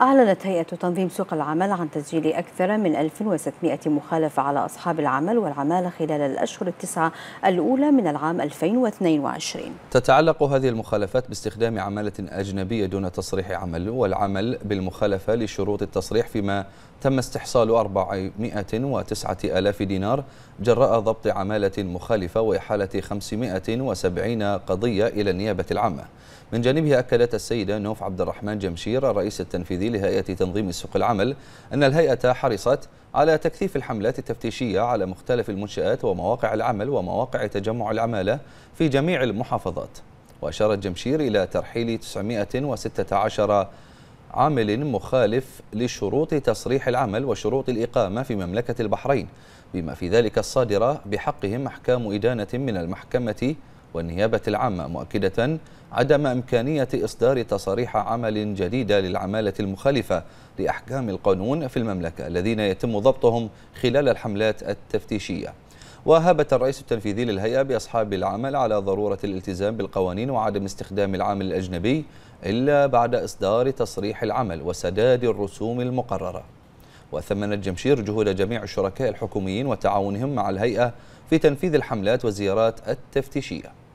أعلنت هيئة تنظيم سوق العمل عن تسجيل أكثر من 1600 مخالفة على أصحاب العمل والعمالة خلال الأشهر التسعة الأولى من العام 2022 تتعلق هذه المخالفات باستخدام عمالة أجنبية دون تصريح عمل والعمل بالمخالفة لشروط التصريح فيما تم استحصال 409 ألاف دينار جراء ضبط عمالة مخالفة وإحالة 570 قضية إلى النيابة العامة من جانبها أكدت السيدة نوف عبد الرحمن جمشير الرئيس التنفيذي لهيئة تنظيم سوق العمل أن الهيئة حرصت على تكثيف الحملات التفتيشية على مختلف المنشآت ومواقع العمل ومواقع تجمع العمالة في جميع المحافظات وأشارت جمشير إلى ترحيل 916 عامل مخالف لشروط تصريح العمل وشروط الإقامة في مملكة البحرين بما في ذلك الصادرة بحقهم أحكام إدانة من المحكمة والنيابة العامة مؤكدة عدم إمكانية إصدار تصاريح عمل جديدة للعمالة المخالفة لأحكام القانون في المملكة الذين يتم ضبطهم خلال الحملات التفتيشية وهبت الرئيس التنفيذي للهيئة بأصحاب العمل على ضرورة الالتزام بالقوانين وعدم استخدام العامل الأجنبي إلا بعد إصدار تصريح العمل وسداد الرسوم المقررة وثمنت جمشير جهود جميع الشركاء الحكوميين وتعاونهم مع الهيئة في تنفيذ الحملات والزيارات التفتيشية